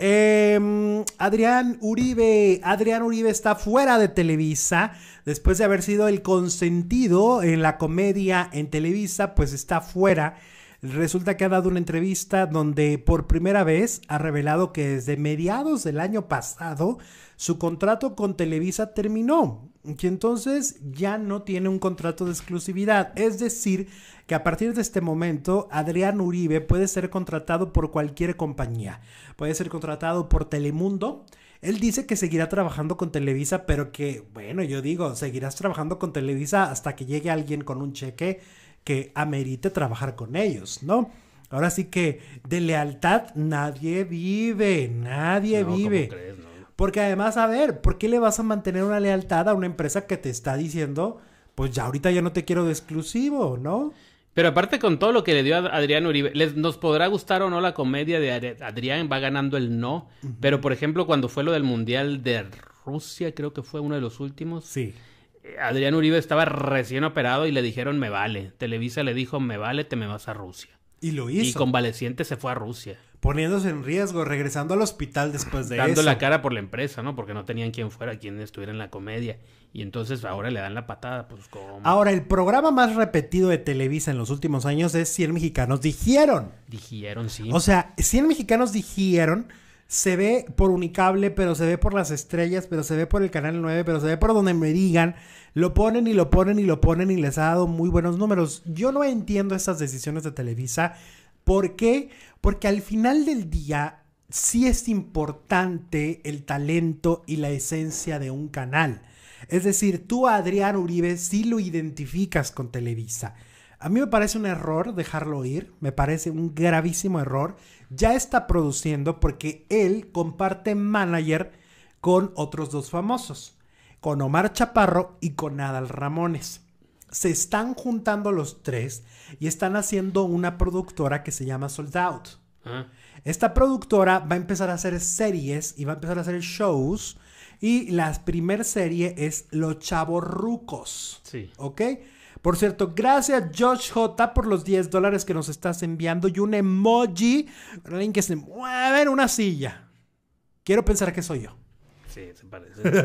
Em, Adrián Uribe, Adrián Uribe está fuera de Televisa después de haber sido el consentido en la comedia en Televisa, pues está fuera. Resulta que ha dado una entrevista donde por primera vez ha revelado que desde mediados del año pasado su contrato con Televisa terminó. Que entonces ya no tiene un contrato de exclusividad. Es decir, que a partir de este momento Adrián Uribe puede ser contratado por cualquier compañía. Puede ser contratado por Telemundo. Él dice que seguirá trabajando con Televisa, pero que, bueno, yo digo, seguirás trabajando con Televisa hasta que llegue alguien con un cheque que amerite trabajar con ellos, ¿no? Ahora sí que de lealtad nadie vive, nadie vive. no? Porque además, a ver, ¿por qué le vas a mantener una lealtad a una empresa que te está diciendo, pues ya ahorita ya no te quiero de exclusivo, ¿no? Pero aparte con todo lo que le dio a Adrián Uribe, nos podrá gustar o no la comedia de Adrián, va ganando el no, pero por ejemplo cuando fue lo del Mundial de Rusia, creo que fue uno de los últimos. Sí. Eh, Adrián Uribe estaba recién operado y le dijeron me vale. Televisa le dijo me vale, te me vas a Rusia. Y lo hizo. Y convaleciente se fue a Rusia poniéndose en riesgo, regresando al hospital después de eso. Dando la cara por la empresa, ¿no? Porque no tenían quien fuera, quien estuviera en la comedia. Y entonces ahora le dan la patada, pues como... Ahora, el programa más repetido de Televisa en los últimos años es 100 mexicanos dijeron. Dijeron, sí. O sea, 100 mexicanos dijeron... Se ve por Unicable, pero se ve por las estrellas, pero se ve por el Canal 9, pero se ve por donde me digan. Lo ponen y lo ponen y lo ponen y les ha dado muy buenos números. Yo no entiendo esas decisiones de Televisa ¿Por qué? Porque al final del día sí es importante el talento y la esencia de un canal. Es decir, tú Adrián Uribe sí lo identificas con Televisa. A mí me parece un error dejarlo ir, me parece un gravísimo error. Ya está produciendo porque él comparte manager con otros dos famosos, con Omar Chaparro y con Adal Ramones se están juntando los tres y están haciendo una productora que se llama Sold Out. Ah. Esta productora va a empezar a hacer series y va a empezar a hacer shows. Y la primer serie es Los Chavos Rucos. Sí. ¿Ok? Por cierto, gracias Josh J por los 10 dólares que nos estás enviando y un emoji, alguien que se mueve en una silla. Quiero pensar que soy yo. Sí, se parece.